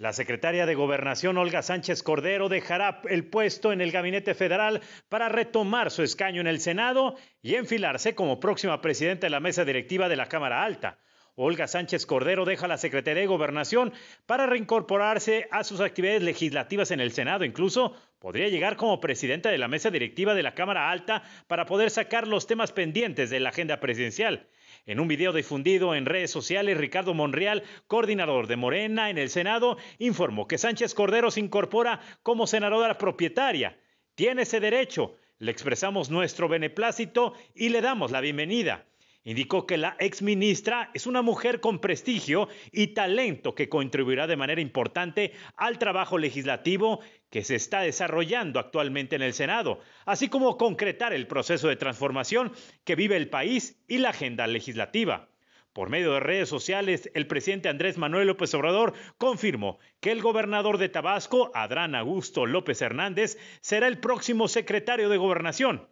La secretaria de Gobernación Olga Sánchez Cordero dejará el puesto en el gabinete federal para retomar su escaño en el Senado y enfilarse como próxima presidenta de la mesa directiva de la Cámara Alta. Olga Sánchez Cordero deja la Secretaría de Gobernación para reincorporarse a sus actividades legislativas en el Senado. Incluso podría llegar como presidenta de la mesa directiva de la Cámara Alta para poder sacar los temas pendientes de la agenda presidencial. En un video difundido en redes sociales, Ricardo Monreal, coordinador de Morena en el Senado, informó que Sánchez Cordero se incorpora como senadora propietaria. Tiene ese derecho. Le expresamos nuestro beneplácito y le damos la bienvenida. Indicó que la exministra es una mujer con prestigio y talento que contribuirá de manera importante al trabajo legislativo que se está desarrollando actualmente en el Senado, así como concretar el proceso de transformación que vive el país y la agenda legislativa. Por medio de redes sociales, el presidente Andrés Manuel López Obrador confirmó que el gobernador de Tabasco, Adrán Augusto López Hernández, será el próximo secretario de gobernación.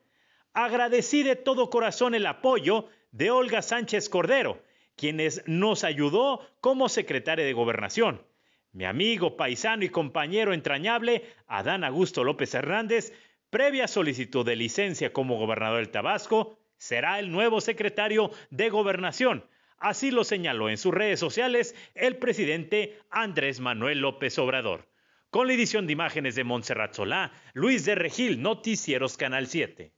Agradecí de todo corazón el apoyo de Olga Sánchez Cordero, quienes nos ayudó como secretaria de gobernación. Mi amigo, paisano y compañero entrañable, Adán Augusto López Hernández, previa solicitud de licencia como gobernador del Tabasco, será el nuevo secretario de gobernación. Así lo señaló en sus redes sociales el presidente Andrés Manuel López Obrador. Con la edición de imágenes de Montserrat Solá, Luis de Regil, Noticieros Canal 7.